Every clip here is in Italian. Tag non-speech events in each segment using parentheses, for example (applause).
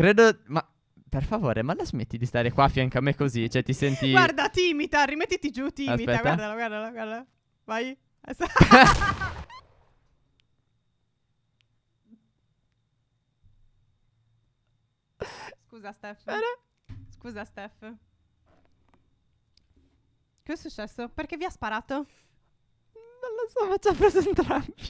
Credo... Ma per favore, ma la smetti di stare qua a fianco a me così? Cioè, ti senti. Guarda, timida, rimettiti giù, timida. Aspetta. Guardala, guardala, guardala. Vai. (laughs) Scusa, Steph. Scusa, Steph. Che è successo? Perché vi ha sparato? Non lo so, ma ci ha preso entrambi.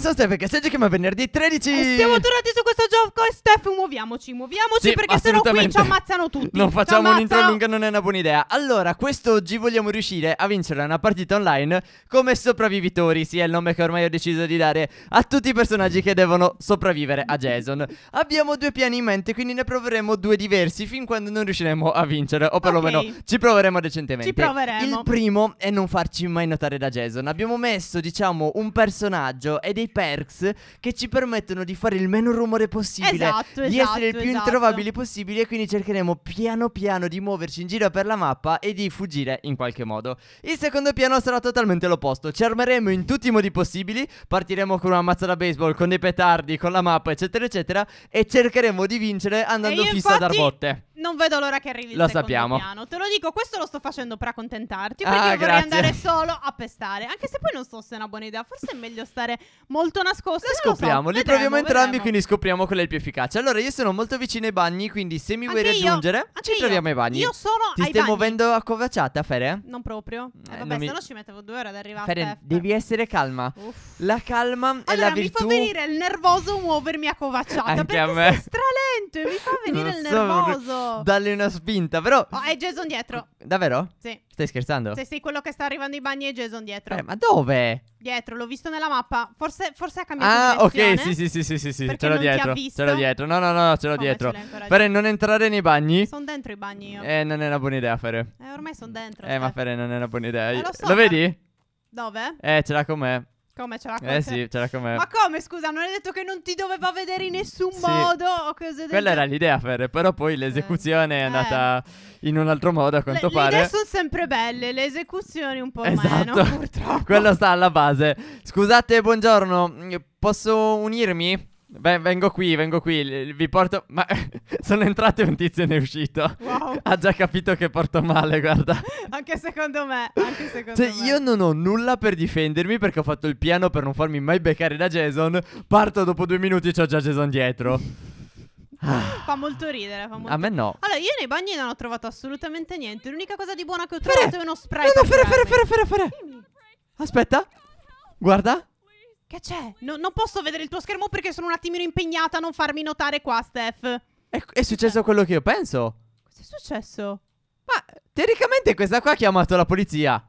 so Steph che sei chiama venerdì 13 eh, Siamo tornati su questo gioco e Steph muoviamoci, muoviamoci sì, perché sennò qui ci ammazzano (laughs) tutti Non facciamo un'intro lunga, non è una buona idea Allora, quest'oggi vogliamo riuscire a vincere una partita online come sopravvivitori Sì, è il nome che ormai ho deciso di dare a tutti i personaggi che devono sopravvivere a Jason Abbiamo due piani in mente, quindi ne proveremo due diversi fin quando non riusciremo a vincere O perlomeno okay. ci proveremo decentemente Ci proveremo Il primo è non farci mai notare da Jason Abbiamo messo, diciamo, un personaggio e dei perks che ci permettono di fare il meno rumore possibile, esatto, di essere il esatto, più esatto. introvabili possibile. Quindi cercheremo piano piano di muoverci in giro per la mappa e di fuggire in qualche modo. Il secondo piano sarà totalmente l'opposto. Ci armeremo in tutti i modi possibili. Partiremo con una mazza da baseball, con dei petardi, con la mappa, eccetera, eccetera. E cercheremo di vincere andando fissa infatti... a dar botte. Non vedo l'ora che arrivi lo sappiamo. Piano. Te lo dico, questo lo sto facendo per accontentarti. Ah, perché ah, vorrei andare solo a pestare. Anche se poi non so se è una buona idea. Forse è meglio stare molto nascosto. Lo scopriamo, lo so. li vedremo, proviamo vedremo. entrambi, quindi scopriamo quella è il più efficace. Allora, io sono molto vicino ai bagni, quindi se mi vuoi anche raggiungere, io, ci io. troviamo ai bagni. Io sono Ti stai bagni. muovendo a covacciata, Fere? Non proprio. Eh, eh vabbè, mi... se no ci mettevo due ore ad arrivare. Fere, devi essere calma. Uff. La calma allora, è la virtù. Allora, mi fa venire il nervoso muovermi a covacciata. Anche perché a me. sei stralento niente, mi fa venire non il so, nervoso. Dalle una spinta, però. Oh, è Jason dietro. Davvero? Sì. Stai scherzando? Se sei quello che sta arrivando ai bagni è Jason dietro. Eh, ma dove? Dietro, l'ho visto nella mappa. Forse, forse ha cambiato Ah, ok, sì, sì, sì, sì, sì, sì. ce l'ho dietro. Ce l'ho dietro. No, no, no, ce l'ho oh, dietro. Ce Fere, non entrare nei bagni. Sono dentro i bagni io. Eh, non è una buona idea, Fere. Eh, ormai sono dentro. Eh, cioè. ma Fere non è una buona idea. Eh, lo, so, lo vedi? Dove? Eh, ce l'ha con me. Come ce l'ha con Eh sì, ce l'ha con Ma come, scusa, non hai detto che non ti doveva vedere in nessun Sì. modo o cose del Quella era l'idea, Fer, però poi l'esecuzione è Eh. andata in un altro modo, a quanto le, le idee sono sempre belle, le esecuzioni un po' Esatto. meno, (laughs) purtroppo. Quello sta alla base. Scusate, buongiorno. Posso unirmi? Beh, vengo qui, vengo qui, vi porto... Ma (laughs) sono entrato e un tizio ne è uscito. Wow. Ha già capito che porto male, guarda. anche secondo me, anche secondo cioè, me. io non ho nulla per difendermi perché ho fatto il piano per non farmi mai beccare da Jason. Parto dopo due minuti e ho già Jason dietro. (laughs) fa molto ridere. Fa molto... A me no. Allora, io nei bagni non ho trovato assolutamente niente. L'unica cosa di buona che ho trovato Fere. è uno spray. No, no, ferre, ferre, ferre, ferre, ferre. Aspetta. Guarda. Che c'è? No, non posso vedere il tuo schermo perché sono un attimino impegnata a non farmi notare qua, Steph. È, è successo quello che io penso. Cos'è successo? Ma teoricamente questa qua ha chiamato la polizia.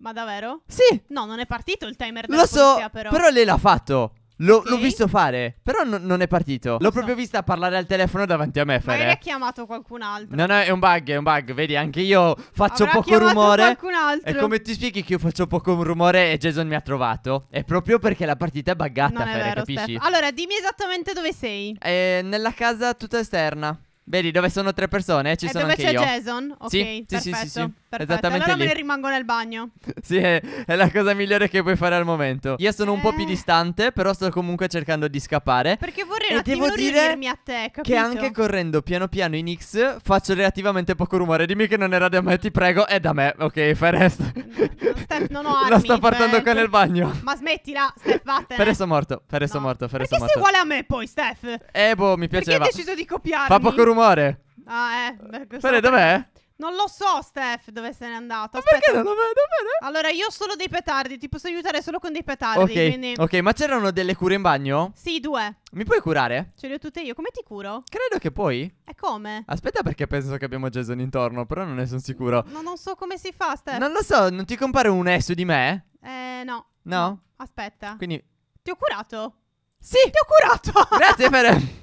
Ma davvero? Sì. No, non è partito il timer della Lo polizia, però. però lei l'ha fatto. L'ho, okay. l'ho visto fare, però n- non è partito. L'ho so. proprio vista parlare al telefono davanti a me. Fare. Ma ha chiamato qualcun altro? No, no, è un bug, è un bug. Vedi, anche io faccio Avrà poco rumore. Ma qualcun altro. E come ti spieghi che io faccio poco rumore e Jason mi ha trovato? È proprio perché la partita è buggata, non Fere, è vero, capisci? Steph. Allora, dimmi esattamente dove sei. È eh, nella casa tutta esterna. Vedi, dove sono tre persone, ci e eh, sono dove anche c'è Jason? Ok, sì, perfetto. Sì, sì, sì, Perfetto. Esattamente allora lì. me ne rimango nel bagno. (laughs) sì, è, è, la cosa migliore che puoi fare al momento. Io sono eh. un po' più eh. distante, però sto comunque cercando di scappare. Perché vorrei e un attimo a te, capito? Che anche correndo piano piano in X faccio relativamente poco rumore. Dimmi che non era da me, ti prego, è da me. Ok, fai resto. (laughs) No, Steph, non ho (laughs) armi. La sto portando qua nel bagno. Ma smettila, Steph, vattene. Per Feresto morto, Feresto no. morto, Feresto morto. Perché sei uguale a me poi, Steph? Eh, boh, mi piaceva. Perché hai deciso di copiarmi? Fa poco rumore muore. Ah, eh. Fede, dov'è? Non lo so, Steph, dove se n'è andato. Aspetta. Perché non dov'è? Dov'è? Allora, io ho solo dei petardi. Ti posso aiutare solo con dei petardi. Ok, quindi... ok, ma c'erano delle cure in bagno? Sì, due. Mi puoi curare? Ce le ho tutte io. Come ti curo? Credo che puoi. E come? Aspetta, perché penso che abbiamo Jason intorno, però non ne sono sicuro. Ma non so come si fa, Steph. Non lo so, non ti compare un S di me? Eh, no. No? Aspetta. Quindi. Ti ho curato? Sì! Ti ho curato! Grazie, Fede.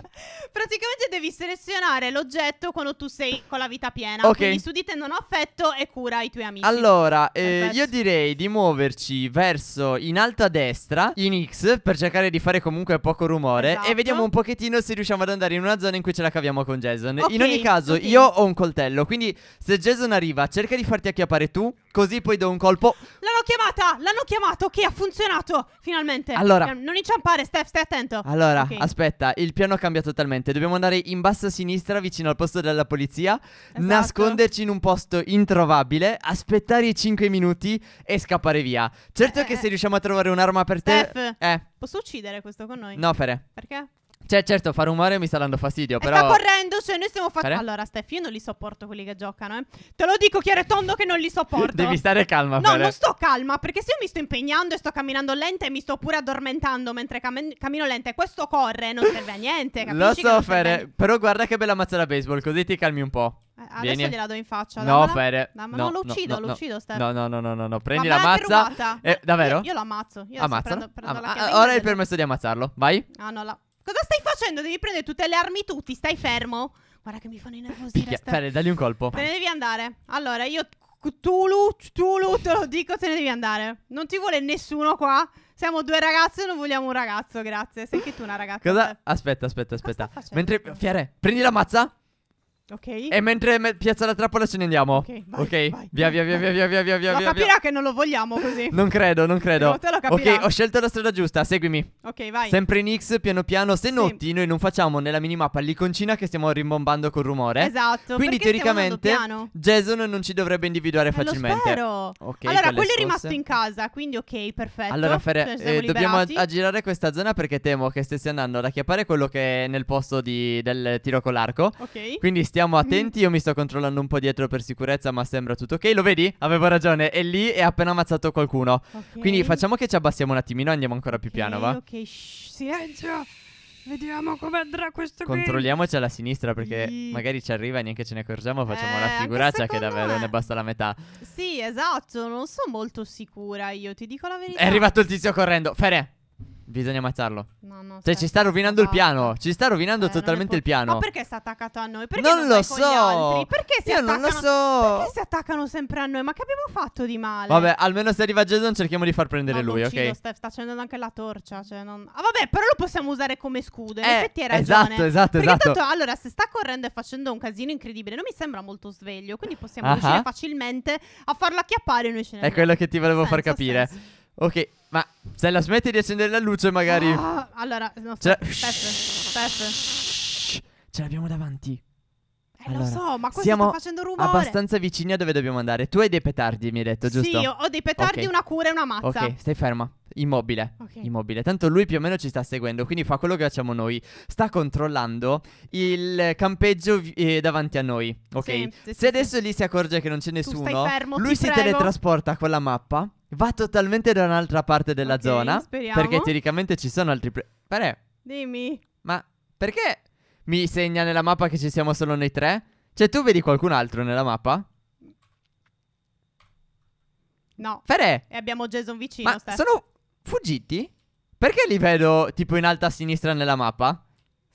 (laughs) praticamente devi selezionare l'oggetto quando tu sei con la vita piena. Ok. Quindi su di te non ho affetto e cura i tuoi amici. Allora, eh, io direi di muoverci verso in alto a destra, in X, per cercare di fare comunque poco rumore. Esatto. E vediamo un pochettino se riusciamo ad andare in una zona in cui ce la caviamo con Jason. Okay, in ogni caso, okay. io ho un coltello. Quindi, se Jason arriva, cerca di farti acchiappare tu. Così poi do un colpo. L'hanno chiamata! L'hanno chiamato! Ok, ha funzionato! Finalmente. Allora. Non inciampare, Steph, stai attento. Allora, okay. aspetta, il piano cambia totalmente niente, dobbiamo andare in basso a sinistra vicino al posto della polizia, esatto. nasconderci in un posto introvabile, aspettare i 5 minuti e scappare via. Certo eh, che se eh, eh. riusciamo a trovare un'arma per te... Steph, eh. Posso uccidere questo con noi? No, Fere. Perché? Cioè, certo, fa rumore mi sta dando fastidio, però... Sta correndo, cioè noi stiamo facendo... Allora, Steph, io non li sopporto quelli che giocano, eh. Te lo dico chiaro e tondo che non li sopporto. Devi stare calma, No, Fere. non sto calma, perché se io mi sto impegnando e sto camminando lenta e mi sto pure addormentando mentre cam- cammino lenta e questo corre, non serve a niente, Lo so, Fere, però guarda che bella mazza da baseball, così ti calmi un po'. Eh, adesso Vieni. gliela do in faccia. No, Fere. ma no, lo uccido, no, lo uccido, Steph. No, no, no, no, no, Prendi la mazza. Eh, davvero? Io, io, lo ammazzo. Io Ammazza? Prendo, prendo Amma- ah, ora hai il permesso di ammazzarlo. Vai. Ah, no, la... Cosa stai facendo? Devi prendere tutte le armi tutti, stai fermo. Guarda che mi fanno i nervosi. sta... Fede, dagli un colpo. Te ne devi andare. Allora, io Tulu, Tulu, te lo dico, te ne devi andare. Non ti vuole nessuno qua. Siamo due ragazze e non vogliamo un ragazzo, grazie. Sei anche tu una ragazza. Cosa? Aspetta, aspetta, aspetta. Mentre, Fiere, prendi la mazza. Ok. E mentre me- piazza la trappola ce ne andiamo. Ok. Vai, okay. Vai, via, vai, via, via, via, via, via, via, Lo via, capirà via. che non lo vogliamo così. (laughs) Non credo, non credo. te lo Ok, ho scelto la strada giusta, seguimi. Ok, vai. Sempre in X, piano piano, se sì. notti noi non facciamo nella minimappa l'iconcina che stiamo rimbombando col rumore. Esatto. Quindi teoricamente Jason non ci dovrebbe individuare eh, facilmente. Lo spero. Ok. allora, quello è rimasto in casa, quindi ok, perfetto. Allora, Fer, cioè, eh, dobbiamo aggirare questa zona perché temo che stessi andando ad acchiappare quello che è nel posto di, del tiro con l'arco. Ok. Quindi stiamo mm. attenti. Io mi sto controllando un po' dietro per sicurezza, ma sembra tutto ok. Lo vedi? Avevo ragione. È lì e ha appena ammazzato qualcuno. Okay. Quindi facciamo che ci abbassiamo un attimino e andiamo ancora più okay, piano, va? Ok, Shh, silenzio. Vediamo come andrà questo Controlliamoci alla sinistra perché sì. magari ci arriva e neanche ce ne accorgiamo. Facciamo eh, la figuraccia che davvero me... ne basta la metà. Sì, esatto. Non sono molto sicura io, ti dico la verità. È arrivato il tizio correndo. Fere, Bisogna ammazzarlo. No, no. Cioè, ci sta rovinando il piano. Ci sta rovinando eh, totalmente il piano. Ma perché sta attaccato a noi? Perché non, non lo so. Perché si Io attaccano? non lo so. Perché si attaccano sempre a noi? Ma che abbiamo fatto di male? Vabbè, almeno se arriva Jason, cerchiamo di far prendere no, lui, ok? Cido, Steph, sta accendendo anche la torcia. Cioè non... Ah, vabbè, però lo possiamo usare come scudo. In eh, effetti hai ragione. Esatto, esatto, perché esatto. Tanto, allora, se sta correndo e facendo un casino incredibile, non mi sembra molto sveglio. Quindi possiamo ah riuscire ah. facilmente a farlo acchiappare e noi ce ne È quello che ti volevo senso, far capire. Senso. Ok, ma se la smetti di accendere la luce magari... Ah, allora, no, Steph, Steph, Steph. Ce l'abbiamo davanti. Eh, allora, lo so, ma questo siamo sta facendo rumore. abbastanza vicini a dove dobbiamo andare. Tu hai dei petardi, mi hai detto, giusto? Sì, ho dei petardi, okay. una cura e una mazza. Ok, stai ferma. Immobile. Okay. Immobile. Tanto lui più o meno ci sta seguendo, quindi fa quello che facciamo noi. Sta controllando il campeggio eh, davanti a noi. Ok. Sì, sì, Se adesso sì. lì si accorge che non c'è nessuno, fermo, lui si prego. teletrasporta con la mappa va totalmente da un'altra parte della Ok, zona. speriamo. Perché teoricamente ci sono altri. Pre- Pare, Dimmi. ma perché mi segna nella mappa che ci siamo solo noi tre? Cioè, tu vedi qualcun altro nella mappa? No. Fare, E abbiamo Jason vicino. ma Steph. sono fuggiti? Perché li vedo tipo in alto a sinistra nella mappa?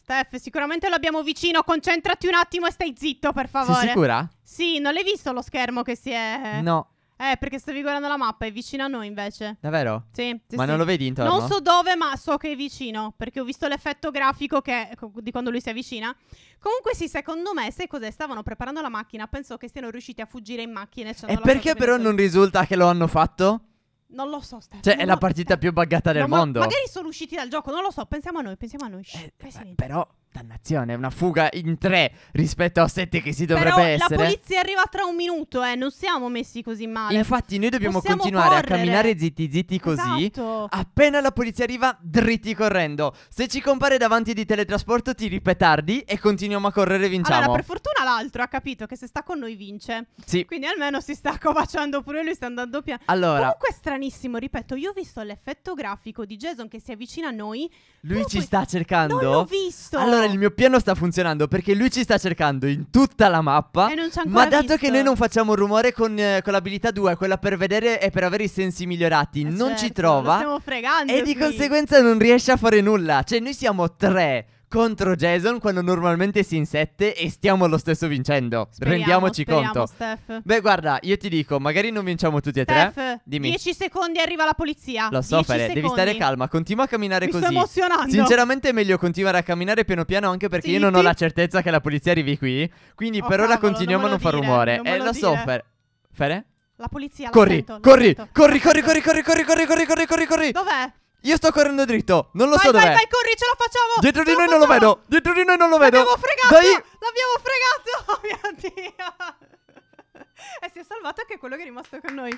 Steph, sicuramente lo abbiamo vicino. Concentrati un attimo e stai zitto, per favore. Sei sicura? Sì, non l'hai visto lo schermo che si è. No. Eh, perché stavi guardando la mappa, è vicino a noi invece. Davvero? Sì. sì ma sì. non lo vedi intorno? Non so dove, ma so che è vicino, perché ho visto l'effetto grafico che, di quando lui si avvicina. Comunque sì, secondo me, se cos'è, stavano preparando la macchina, penso che siano riusciti a fuggire in macchina. E, perché però non risulta che lo hanno fatto? Non lo so, Stefano. Cioè, è la partita te. più buggata del no, mondo. Ma magari sono usciti dal gioco, non lo so. Pensiamo a noi, pensiamo a noi. Eh, Shhh, beh, però, Dannazione, una fuga in tre rispetto a sette che si dovrebbe Però essere. La polizia arriva tra un minuto, eh. Non siamo messi così male. Infatti, noi dobbiamo Possiamo continuare correre. a camminare zitti zitti così. Esatto. Appena la polizia arriva, dritti correndo. Se ci compare davanti di teletrasporto, ti ripetardi e continuiamo a correre e vinciamo. Allora, per fortuna l'altro ha capito che se sta con noi vince. Sì. Quindi almeno si sta covacciando pure lui, sta andando piano. Allora. Comunque è stranissimo, ripeto, io ho visto l'effetto grafico di Jason che si avvicina a noi. Lui ci poi... sta cercando. Non l'ho visto. Allora, allora il mio piano sta funzionando perché lui ci sta cercando in tutta la mappa. E non ci ancora Ma dato visto. che noi non facciamo rumore con, eh, con l'abilità 2, quella per vedere e per avere i sensi migliorati, eh non certo, ci trova. Stiamo fregando. E qui. di conseguenza non riesce a fare nulla. Cioè noi siamo tre contro Jason quando normalmente si insette e stiamo lo stesso vincendo. Speriamo, Rendiamoci speriamo, conto. Steph. Beh, guarda, io ti dico, magari non vinciamo tutti e Steph, tre. Dimmi. 10 secondi arriva la polizia. Lo so, Fede, devi stare calma, continua a camminare Mi così. Mi sto emozionando. Sinceramente è meglio continuare a camminare piano piano anche perché sì, io non ti... ho la certezza che la polizia arrivi qui. Quindi oh, per cavolo, ora continuiamo a non dire, far rumore. E eh, lo, so, Fede. Fede? La polizia, la corri, sento, corri, corri, corri, corri, corri, corri, corri, corri, corri, corri, corri, corri. Dov'è? Io sto correndo dritto, non lo vai, so dov'è. Vai, vai, corri, ce la facciamo. Dietro ce di noi facciamo. non lo vedo. Dietro di noi non lo vedo. L'abbiamo fregato. Dai. L'abbiamo fregato. (laughs) Oh mio Dio. E eh, si è salvato anche quello che è rimasto con noi.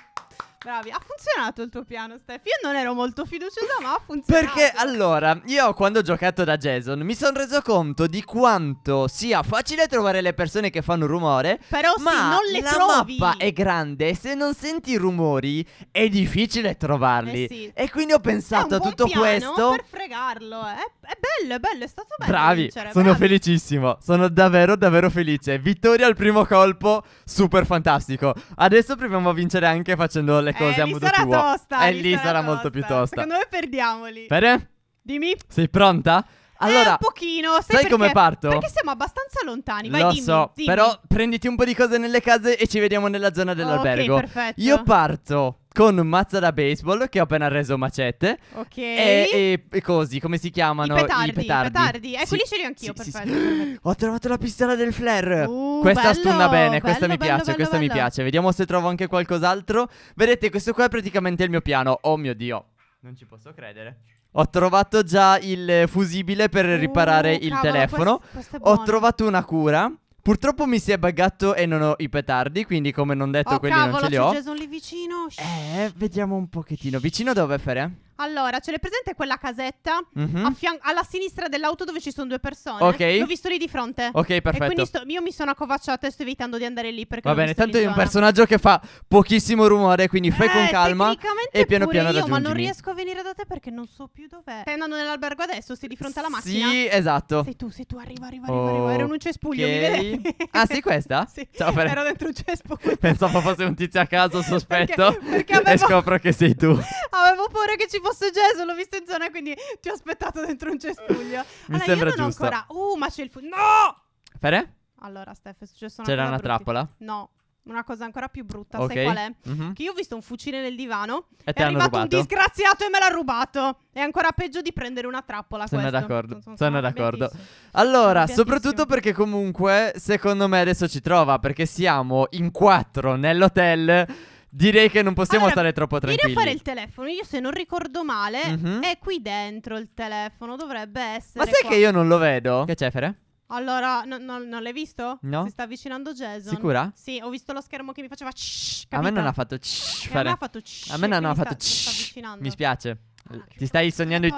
Bravi, ha funzionato il tuo piano, Steph. Io non ero molto fiduciosa, ma ha funzionato. Perché allora, io quando ho giocato da Jason mi sono reso conto di quanto sia facile trovare le persone che fanno rumore. Però ma sì, non le la trovi. mappa è grande e se non senti i rumori è difficile trovarli. Eh sì. E quindi ho pensato a tutto questo. per fregarlo. Eh. È, è, bello, è bello, è stato bello. Bravi, vincere, sono bravi. felicissimo. Sono davvero, davvero felice. Vittoria al primo colpo, super fantastico. Adesso proviamo a vincere anche facendo le le cose eh, a modo sarà tuo. Tosta, e eh, lì sarà, sarà molto più tosta. Secondo me perdiamoli. Bene? Dimmi. Sei pronta? Eh, allora, eh, un pochino, sai, sai perché? come parto? Perché siamo abbastanza lontani. Vai, Lo dimmi, so, dimmi. però prenditi un po' di cose nelle case e ci vediamo nella zona dell'albergo. Ok, perfetto. Io parto con un mazzo da baseball che ho appena reso macette. Ok. E, e, e così, come si chiamano? I petardi. I petardi. petardi. Ecco, sì, li ce li ho anch'io, sì, perfetto. Sì, (gasps) ho trovato la pistola del flare. Uh, questa bello, stunna bene, bello, questa bello, mi piace, questa mi piace. Vediamo se trovo anche qualcos'altro. Vedete, questo qua è praticamente il mio piano. Oh mio Dio. Non ci posso credere. Ho trovato già il fusibile per riparare uh, il cavolo, telefono. Quest- Ho trovato una cura. Purtroppo mi si è buggato e non ho i petardi, quindi come non detto oh, quelli cavolo, non ce li ho. Ma Jason lì vicino. Eh, vediamo un pochettino. Vicino dove, Fere? Allora, ce l'hai presente quella casetta mm-hmm. fian- alla sinistra dell'auto dove ci sono due persone? Ok. L'ho visto lì di fronte. Ok, perfetto. E quindi sto- io mi sono accovacciata e sto evitando di andare lì perché Va bene, tanto è un personaggio che fa pochissimo rumore, quindi fai eh, con calma e piano piano io, raggiungimi. ma non riesco a venire da te perché non so più dov'è. Stai andando nell'albergo adesso, sei di fronte alla macchina. Sì, esatto. Sei tu, sei tu, arriva, arriva, arriva, oh, arriva. Ero un cespuglio, okay. mi vede. (laughs) Ah, sì, questa? Sì. Ciao, per... Ero dentro un cespo Pensavo fosse un tizio a caso sospetto. Perché, perché avevo... E scopro che sei tu. (laughs) Avevo paura che ci fosse Gesù, l'ho visto in zona, quindi ti ho aspettato dentro un cespuglio. Mi allora, sembra io non giusto. Ho ancora... Uh, ma c'è il fu... No! Fere? Allora, Steph, è successo una C'era una brutta. trappola? No una cosa ancora più brutta, okay. sai qual è? Mm-hmm. Che io ho visto un fucile nel divano, e è arrivato un disgraziato e me l'ha rubato. È ancora peggio di prendere una trappola. Sono questo. d'accordo, sono, sono d'accordo. Allora, soprattutto perché comunque, secondo me adesso ci trova, perché siamo in quattro nell'hotel... Direi che non possiamo allora, stare troppo tranquilli. Vieni a fare il telefono. Io, se non ricordo male, mm-hmm. è qui dentro il telefono. Dovrebbe essere. Ma sai qua. che io non lo vedo? Che c'è, Fere? Allora, no, no, non l'hai visto? No. Si sta avvicinando Jason. Sicura? Sì, ho visto lo schermo che mi faceva. Shh, a me non ha fatto. Shh, fare... A me non ha fatto. Shh, mi, sta, mi spiace. Ah, eh, ti stai sognando il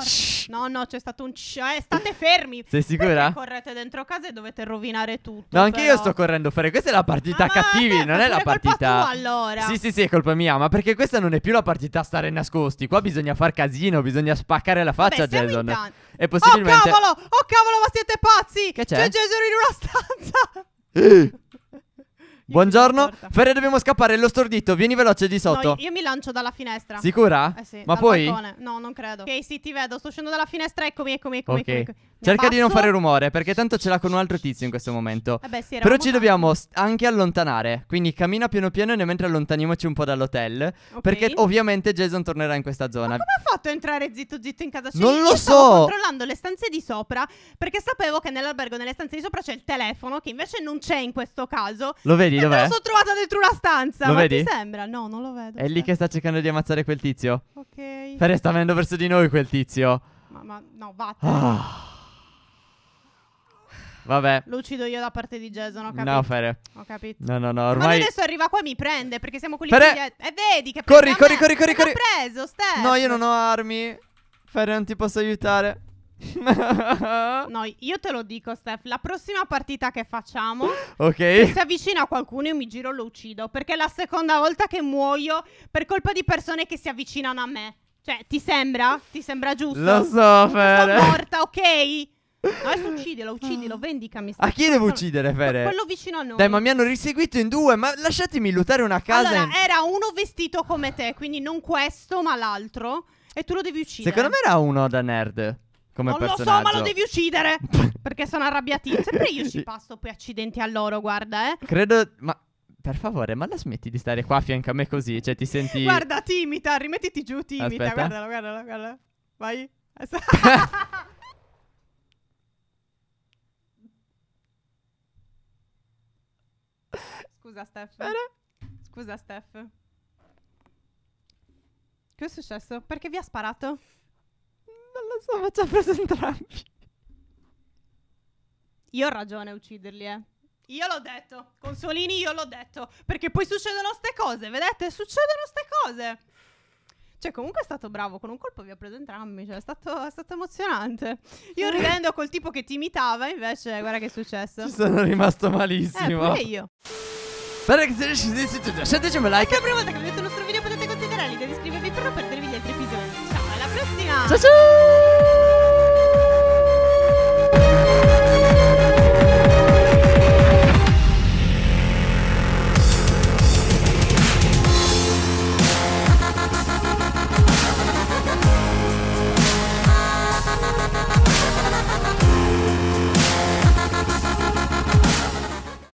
No, no, c'è stato un c- eh, state fermi. Sei sicura? Perché correte dentro casa e dovete rovinare tutto. No, anche io sto correndo fuori. Questa è la partita Ah, cattivi, certo, non è la colpa partita. tua, allora. Sì, sì, sì, è colpa mia, ma perché questa non è più la partita a stare nascosti. Qua bisogna far casino, bisogna spaccare la faccia, siamo Jason. tan- E Oh possibilmente cavolo, oh cavolo, ma siete pazzi! Che c'è? Cioè, Jason in una stanza! (laughs) Buongiorno. Ferre, dobbiamo scappare. Lo stordito, vieni veloce di sotto. No, io mi lancio dalla finestra. Sicura? Eh sì. Ma poi? Balcone. No, non credo. Ok, sì, ti vedo. Sto uscendo dalla finestra. Eccomi, eccomi, eccomi. Okay. eccomi, Cerca passo. di non fare rumore, perché tanto ce l'ha con un altro tizio in questo momento. Eh beh, sì, Però ci dobbiamo anche allontanare. Quindi cammina piano piano e nel mentre allontaniamoci un po' dall'hotel. Okay. Perché ovviamente Jason tornerà in questa zona. Ma come ha fatto a entrare zitto zitto in casa sua? Cioè, non lo so. Stavo controllando le stanze di sopra. Perché sapevo che nell'albergo, nelle stanze di sopra c'è il telefono, che invece non c'è in questo caso. Lo vedi? vedi dov'è? Me lo sono trovata dentro una stanza. Lo ma vedi? ti sembra? No, non lo vedo. È lì cioè. che sta cercando di ammazzare quel tizio. Ok. Fere sta venendo verso di noi quel tizio. Ma, ma no, vattene. Ah. Vabbè. Lo uccido io da parte di Jason, ho capito. No, Fere. Ho capito. No, no, no, ormai... Ma adesso arriva qua e mi prende, perché siamo quelli Fere... che... E eh, vedi che... Corri, corri, corri, corri, corri. preso, Steph. No, io non ho armi. Fere, non ti posso aiutare. (laughs) no, io te lo dico, Steph. La prossima partita che facciamo, okay. se si avvicina a qualcuno, io mi giro e lo uccido. Perché è la seconda volta che muoio per colpa di persone che si avvicinano a me. Cioè, ti sembra? Ti sembra giusto? Lo so, Sono morta, ok? No, (laughs) adesso uccidilo, uccidilo, vendicami. A chi devo uccidere, Fere? Quello vicino a noi. Dai, ma mi hanno riseguito in due. Ma lasciatemi lottare una casa. Allora, in... era uno vestito come te, quindi non questo, ma l'altro. E tu lo devi uccidere. Secondo me era uno da nerd. Come non personaggio. lo so, ma lo devi uccidere. (laughs) perché sono arrabbiatino. Sempre io ci passo poi accidenti a loro, guarda, eh. Credo. Ma. Per favore, ma la smetti di stare qua a fianco a me così? Cioè, ti senti. Guarda, timida, rimettiti giù, timida. Aspetta. Guardala, guardala, guardala. Vai. (laughs) Scusa, Steph. Scusa, Steph. Che è successo? Perché vi ha sparato? lo so, facciamo preso entrambi. Io ho ragione a ucciderli, eh. Io l'ho detto, Consolini io l'ho detto, perché poi succedono ste cose, vedete? Succedono ste cose. Cioè, comunque è stato bravo, con un colpo vi ho preso entrambi, cioè è stato, è stato emozionante. Io eh. ridendo col tipo che ti imitava, invece, guarda che è successo. Ci sono rimasto malissimo. Eh, pure io. Spero che siete riusciti a like. La prima volta che vedete il nostro video potete considerare di iscrivervi per non perdervi gli altri episodi. 再见。